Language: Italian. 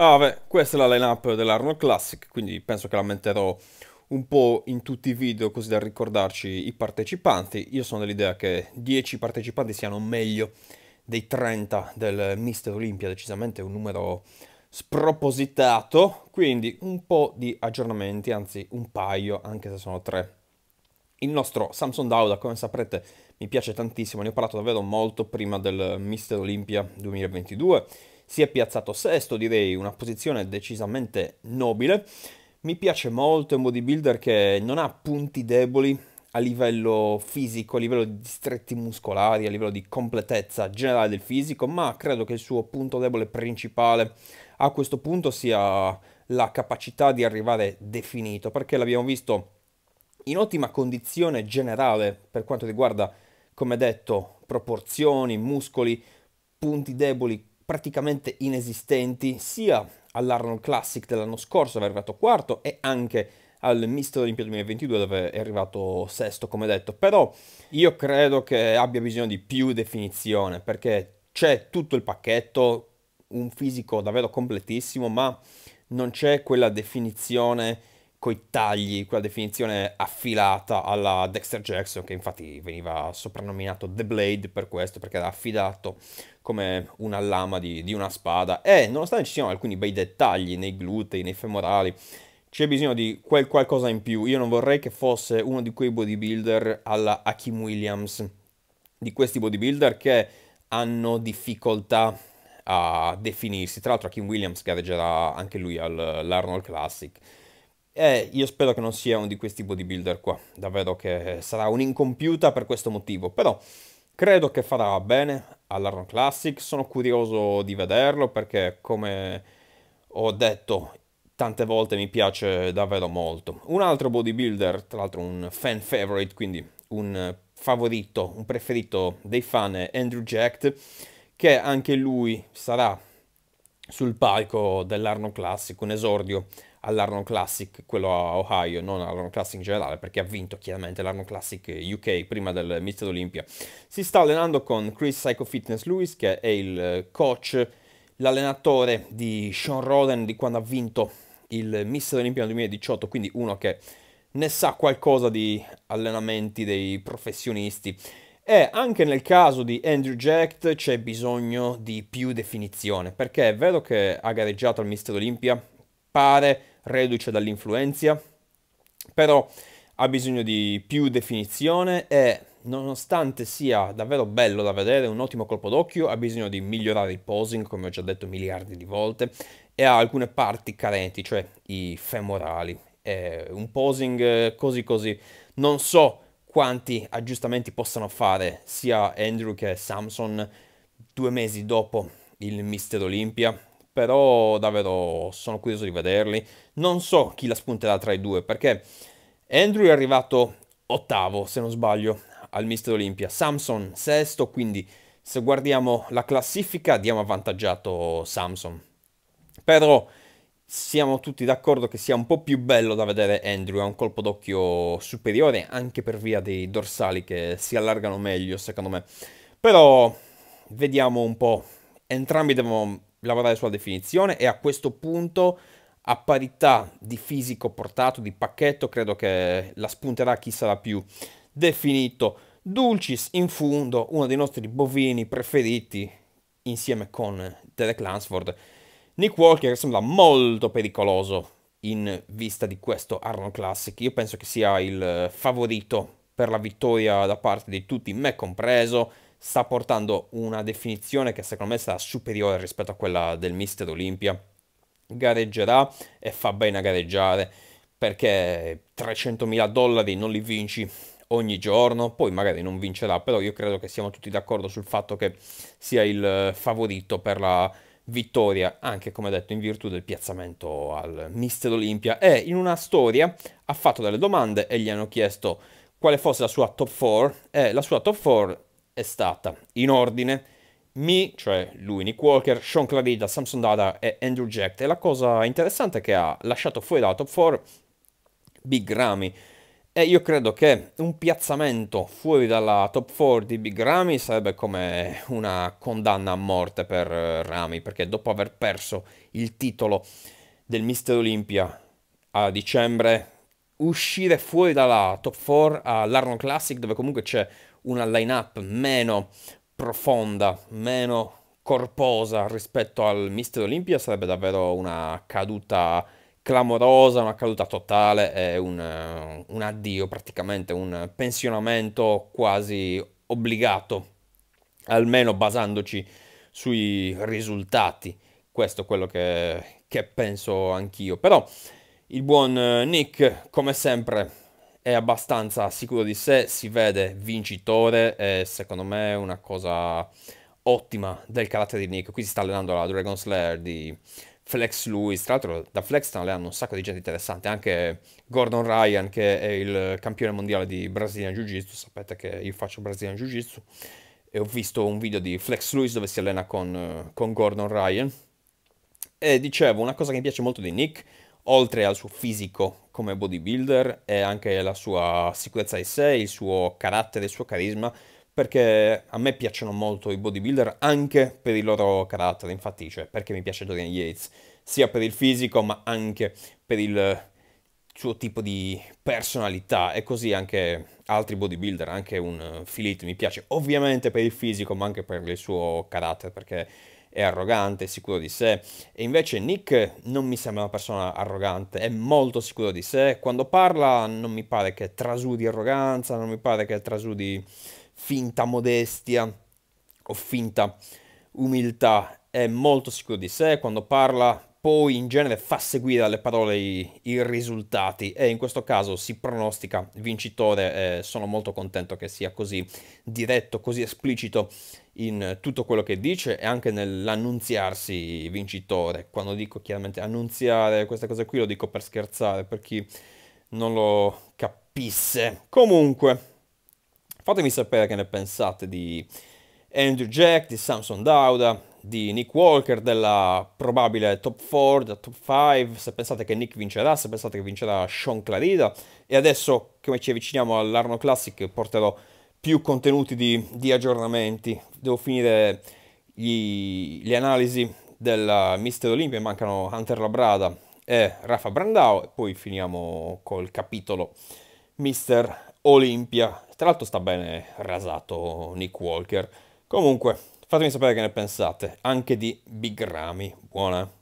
Ah, beh, questa è la lineup dell'Arnold Classic, quindi penso che la metterò un po' in tutti i video così da ricordarci i partecipanti. Io sono dell'idea che 10 partecipanti siano meglio dei 30 del Mister Olimpia, decisamente un numero spropositato, quindi un po' di aggiornamenti, anzi un paio, anche se sono tre. Il nostro Samsung Dauda, come saprete, mi piace tantissimo, ne ho parlato davvero molto prima del Mister Olimpia 2022 si è piazzato sesto, direi, una posizione decisamente nobile. Mi piace molto, è un bodybuilder che non ha punti deboli a livello fisico, a livello di stretti muscolari, a livello di completezza generale del fisico, ma credo che il suo punto debole principale a questo punto sia la capacità di arrivare definito, perché l'abbiamo visto in ottima condizione generale per quanto riguarda, come detto, proporzioni, muscoli, punti deboli praticamente inesistenti sia all'Arnold Classic dell'anno scorso dove è arrivato quarto e anche al Mister Olimpia 2022 dove è arrivato sesto come detto però io credo che abbia bisogno di più definizione perché c'è tutto il pacchetto un fisico davvero completissimo ma non c'è quella definizione coi tagli, quella definizione affilata alla Dexter Jackson, che infatti veniva soprannominato The Blade per questo, perché era affidato come una lama di, di una spada. E nonostante ci siano alcuni bei dettagli nei glutei, nei femorali, c'è bisogno di quel qualcosa in più. Io non vorrei che fosse uno di quei bodybuilder alla Hakim Williams, di questi bodybuilder che hanno difficoltà a definirsi. Tra l'altro Hakim Williams gareggerà anche lui all'Arnold Classic e io spero che non sia uno di questi bodybuilder qua, davvero che sarà un'incompiuta per questo motivo, però credo che farà bene all'Arnold Classic, sono curioso di vederlo perché come ho detto tante volte mi piace davvero molto. Un altro bodybuilder, tra l'altro un fan favorite, quindi un favorito, un preferito dei fan è Andrew Jack, che anche lui sarà sul palco dell'Arnold Classic, un esordio all'Arnold Classic, quello a Ohio, non all'Arnold Classic in generale, perché ha vinto chiaramente l'Arnold Classic UK prima del Mister Olympia. Si sta allenando con Chris Psycho Fitness Lewis, che è il eh, coach, l'allenatore di Sean Roden di quando ha vinto il Mister Olympia nel 2018, quindi uno che ne sa qualcosa di allenamenti dei professionisti. E anche nel caso di Andrew Jack c'è bisogno di più definizione, perché è vero che ha gareggiato al Mister Olympia, pare reduce dall'influenza, però ha bisogno di più definizione e nonostante sia davvero bello da vedere, un ottimo colpo d'occhio, ha bisogno di migliorare il posing, come ho già detto miliardi di volte, e ha alcune parti carenti, cioè i femorali. È un posing eh, così così, non so quanti aggiustamenti possano fare sia Andrew che Samson due mesi dopo il Mister Olympia, però davvero sono curioso di vederli. Non so chi la spunterà tra i due, perché Andrew è arrivato ottavo, se non sbaglio, al Mister Olimpia, Samson sesto, quindi se guardiamo la classifica diamo avvantaggiato Samson. Però siamo tutti d'accordo che sia un po' più bello da vedere Andrew, ha un colpo d'occhio superiore anche per via dei dorsali che si allargano meglio secondo me. Però vediamo un po', entrambi devono lavorare sulla definizione e a questo punto a parità di fisico portato, di pacchetto, credo che la spunterà chi sarà più definito. Dulcis in fondo, uno dei nostri bovini preferiti insieme con Derek Lansford. Nick Walker sembra molto pericoloso in vista di questo Arnold Classic. Io penso che sia il favorito per la vittoria da parte di tutti, me compreso sta portando una definizione che secondo me sarà superiore rispetto a quella del Mister Olimpia. Gareggerà e fa bene a gareggiare perché 300.000 dollari non li vinci ogni giorno, poi magari non vincerà, però io credo che siamo tutti d'accordo sul fatto che sia il eh, favorito per la vittoria, anche come detto in virtù del piazzamento al Mister Olimpia e in una storia ha fatto delle domande e gli hanno chiesto quale fosse la sua top 4 e la sua top 4 è stata, in ordine, Mi, cioè lui, Nick Walker, Sean Clarida, Samson Dada e Andrew Jack. E la cosa interessante è che ha lasciato fuori dalla top 4 Big Ramy. E io credo che un piazzamento fuori dalla top 4 di Big Ramy sarebbe come una condanna a morte per eh, Ramy, perché dopo aver perso il titolo del Mister Olympia a dicembre, uscire fuori dalla top 4 all'Arnold Classic, dove comunque c'è una lineup meno profonda, meno corposa rispetto al Mister Olympia sarebbe davvero una caduta clamorosa, una caduta totale e un, un addio praticamente, un pensionamento quasi obbligato, almeno basandoci sui risultati. Questo è quello che, che penso anch'io. Però il buon Nick, come sempre, è abbastanza sicuro di sé, si vede vincitore e secondo me è una cosa ottima del carattere di Nick. Qui si sta allenando la Dragon Slayer di Flex Lewis, tra l'altro da Flex stanno allenando un sacco di gente interessante, anche Gordon Ryan che è il campione mondiale di Brazilian Jiu-Jitsu, sapete che io faccio Brazilian Jiu-Jitsu e ho visto un video di Flex Lewis dove si allena con, con Gordon Ryan. E dicevo, una cosa che mi piace molto di Nick oltre al suo fisico come bodybuilder e anche la sua sicurezza di sé, il suo carattere, il suo carisma, perché a me piacciono molto i bodybuilder anche per il loro carattere, infatti, cioè perché mi piace Dorian Yates, sia per il fisico ma anche per il suo tipo di personalità e così anche altri bodybuilder, anche un Philip mi piace ovviamente per il fisico ma anche per il suo carattere perché è arrogante, è sicuro di sé. E invece Nick non mi sembra una persona arrogante, è molto sicuro di sé. Quando parla non mi pare che trasudi arroganza, non mi pare che trasudi finta modestia o finta umiltà. È molto sicuro di sé, quando parla poi in genere fa seguire alle parole i, i risultati e in questo caso si pronostica vincitore. e sono molto contento che sia così diretto, così esplicito in tutto quello che dice e anche nell'annunziarsi vincitore. Quando dico chiaramente annunziare queste cose qui lo dico per scherzare, per chi non lo capisse. Comunque, fatemi sapere che ne pensate di Andrew Jack, di Samson Dauda, di Nick Walker, della probabile top 4, della top 5, se pensate che Nick vincerà, se pensate che vincerà Sean Clarida. E adesso, come ci avviciniamo all'Arno Classic, porterò più contenuti di, di aggiornamenti. Devo finire gli, le analisi del Mister Olympia, mancano Hunter Labrada e Rafa Brandao, e poi finiamo col capitolo Mister Olympia. Tra l'altro sta bene rasato Nick Walker. Comunque, Fatemi sapere che ne pensate, anche di Big Ramy. Buona!